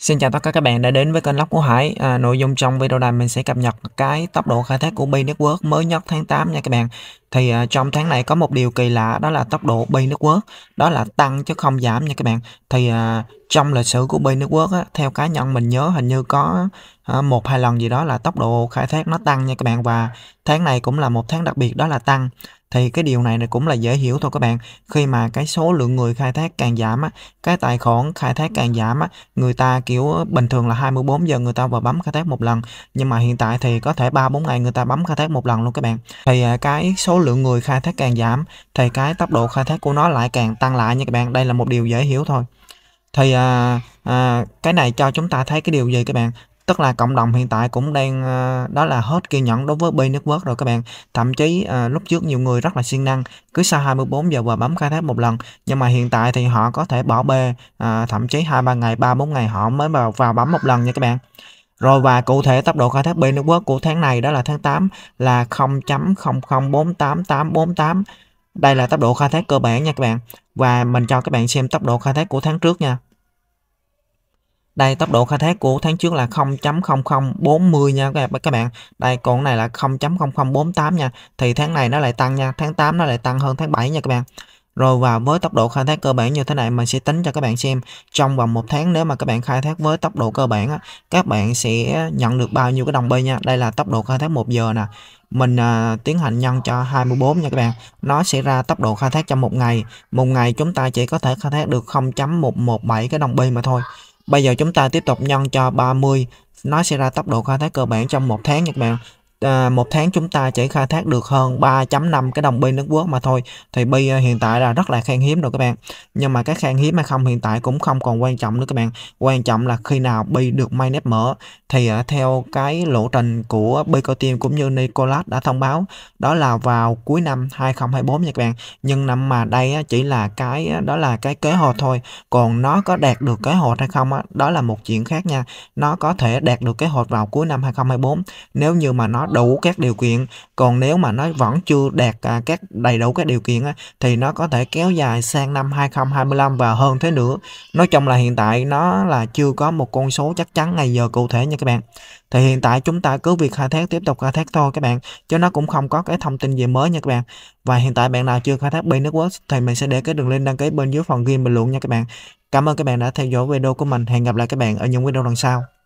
Xin chào tất cả các bạn đã đến với kênh Lóc của Hải à, Nội dung trong video này mình sẽ cập nhật cái tốc độ khai thác của Bi Network mới nhất tháng 8 nha các bạn Thì à, trong tháng này có một điều kỳ lạ đó là tốc độ Bi Network Đó là tăng chứ không giảm nha các bạn Thì à, trong lịch sử của Bi Network á, theo cá nhân mình nhớ hình như có à, một hai lần gì đó là tốc độ khai thác nó tăng nha các bạn Và tháng này cũng là một tháng đặc biệt đó là tăng thì cái điều này cũng là dễ hiểu thôi các bạn khi mà cái số lượng người khai thác càng giảm á, cái tài khoản khai thác càng giảm á, người ta kiểu bình thường là 24 giờ người ta vào bấm khai thác một lần nhưng mà hiện tại thì có thể ba bốn ngày người ta bấm khai thác một lần luôn các bạn thì à, cái số lượng người khai thác càng giảm thì cái tốc độ khai thác của nó lại càng tăng lại nha các bạn đây là một điều dễ hiểu thôi thì à, à, cái này cho chúng ta thấy cái điều gì các bạn tức là cộng đồng hiện tại cũng đang ờ, đó là hết kiên nhẫn đối với bi network rồi các bạn thậm chí à, lúc trước nhiều người rất là siêng năng cứ sau 24 giờ và bấm khai thác một lần nhưng mà hiện tại thì họ có thể bỏ bê à, thậm chí hai ba ngày ba bốn ngày họ mới vào vào bấm một lần nha các bạn rồi và cụ thể tốc độ khai thác bi network của tháng này đó là tháng 8 là 0 0048848 đây là tốc độ khai thác cơ bản nha các bạn và mình cho các bạn xem tốc độ khai thác của tháng trước nha đây tốc độ khai thác của tháng trước là 0.0040 nha các bạn các bạn đây còn này là 0.0048 nha thì tháng này nó lại tăng nha tháng 8 nó lại tăng hơn tháng 7 nha các bạn rồi và với tốc độ khai thác cơ bản như thế này mình sẽ tính cho các bạn xem trong vòng một tháng nếu mà các bạn khai thác với tốc độ cơ bản á, các bạn sẽ nhận được bao nhiêu cái đồng bay nha đây là tốc độ khai thác 1 giờ nè mình à, tiến hành nhân cho 24 nha các bạn nó sẽ ra tốc độ khai thác trong một ngày một ngày chúng ta chỉ có thể khai thác được 0.117 cái đồng bay mà thôi Bây giờ chúng ta tiếp tục nhân cho 30 nó sẽ ra tốc độ khai thác cơ bản trong một tháng các bạn à, một tháng chúng ta chỉ khai thác được hơn 3.5 cái đồng bi nước quốc mà thôi thì bi à, hiện tại là rất là khan hiếm rồi các bạn nhưng mà cái khan hiếm hay không hiện tại cũng không còn quan trọng nữa các bạn quan trọng là khi nào bi được may nếp mở thì à, theo cái lộ trình của bi coi team cũng như Nicolas đã thông báo đó là vào cuối năm 2024 nha các bạn nhưng năm mà đây chỉ là cái đó là cái kế hoạch thôi còn nó có đạt được kế hoạch hay không đó là một chuyện khác nha nó có thể đạt được kế hoạch vào cuối năm 2024 nếu như mà nó đủ các điều kiện còn nếu mà nó vẫn chưa đạt à, các đầy đủ các điều kiện thì nó có thể kéo dài sang năm 2025 và hơn thế nữa nói chung là hiện tại nó là chưa có một con số chắc chắn ngày giờ cụ thể nha các bạn thì hiện tại chúng ta cứ việc khai thác tiếp tục khai thác thôi các bạn chứ nó cũng không có cái thông tin gì mới nha các bạn và hiện tại bạn nào chưa khai thác bên Network thì mình sẽ để cái đường link đăng ký bên dưới phần ghi bình luận nha các bạn cảm ơn các bạn đã theo dõi video của mình hẹn gặp lại các bạn ở những video lần sau